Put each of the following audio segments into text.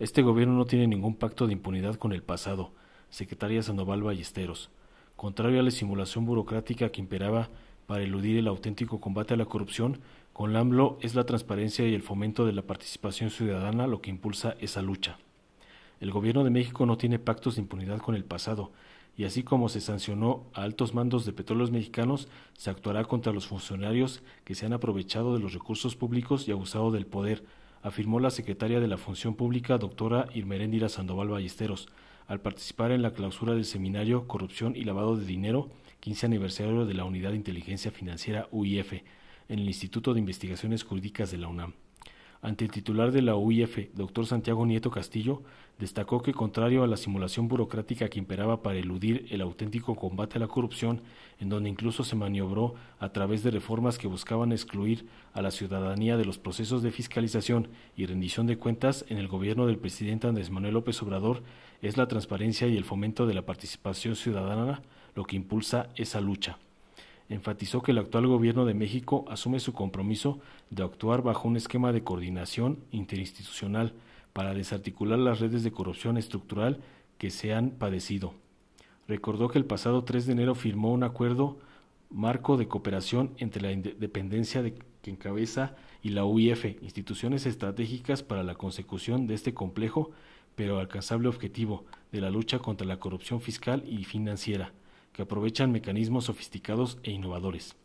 Este gobierno no tiene ningún pacto de impunidad con el pasado, secretaria Sandoval Ballesteros, contrario a la simulación burocrática que imperaba para eludir el auténtico combate a la corrupción, con AMLO es la transparencia y el fomento de la participación ciudadana lo que impulsa esa lucha. El gobierno de México no tiene pactos de impunidad con el pasado, y así como se sancionó a altos mandos de petróleos mexicanos, se actuará contra los funcionarios que se han aprovechado de los recursos públicos y abusado del poder, afirmó la secretaria de la Función Pública, doctora Irmeréndira Sandoval Ballesteros, al participar en la clausura del seminario Corrupción y Lavado de Dinero, quince aniversario de la Unidad de Inteligencia Financiera UIF, en el Instituto de Investigaciones Jurídicas de la UNAM ante el titular de la UIF, doctor Santiago Nieto Castillo, destacó que contrario a la simulación burocrática que imperaba para eludir el auténtico combate a la corrupción, en donde incluso se maniobró a través de reformas que buscaban excluir a la ciudadanía de los procesos de fiscalización y rendición de cuentas en el gobierno del presidente Andrés Manuel López Obrador, es la transparencia y el fomento de la participación ciudadana lo que impulsa esa lucha enfatizó que el actual gobierno de México asume su compromiso de actuar bajo un esquema de coordinación interinstitucional para desarticular las redes de corrupción estructural que se han padecido. Recordó que el pasado 3 de enero firmó un acuerdo marco de cooperación entre la independencia de, que encabeza y la UIF, instituciones estratégicas para la consecución de este complejo pero alcanzable objetivo de la lucha contra la corrupción fiscal y financiera que aprovechan mecanismos sofisticados e innovadores.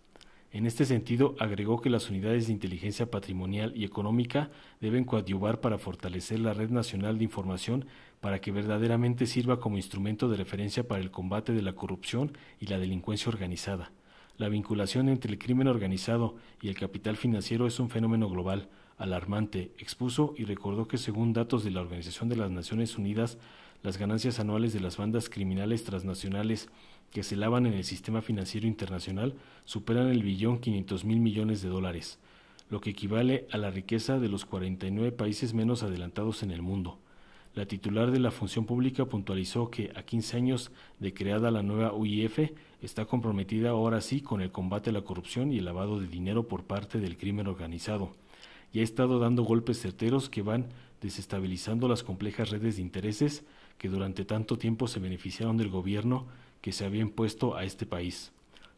En este sentido, agregó que las unidades de inteligencia patrimonial y económica deben coadyuvar para fortalecer la Red Nacional de Información para que verdaderamente sirva como instrumento de referencia para el combate de la corrupción y la delincuencia organizada. La vinculación entre el crimen organizado y el capital financiero es un fenómeno global, alarmante, expuso y recordó que según datos de la Organización de las Naciones Unidas, las ganancias anuales de las bandas criminales transnacionales que se lavan en el sistema financiero internacional superan el billón quinientos mil millones de dólares, lo que equivale a la riqueza de los 49 países menos adelantados en el mundo. La titular de la función pública puntualizó que a 15 años de creada la nueva UIF está comprometida ahora sí con el combate a la corrupción y el lavado de dinero por parte del crimen organizado y ha estado dando golpes certeros que van desestabilizando las complejas redes de intereses que durante tanto tiempo se beneficiaron del gobierno que se había impuesto a este país.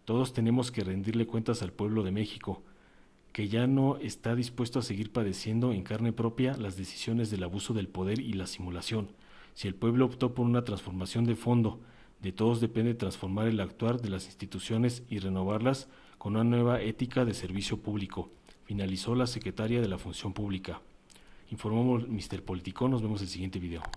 Todos tenemos que rendirle cuentas al pueblo de México, que ya no está dispuesto a seguir padeciendo en carne propia las decisiones del abuso del poder y la simulación. Si el pueblo optó por una transformación de fondo, de todos depende transformar el actuar de las instituciones y renovarlas con una nueva ética de servicio público. Finalizó la secretaria de la Función Pública. Informó Mr. politico Nos vemos en el siguiente video.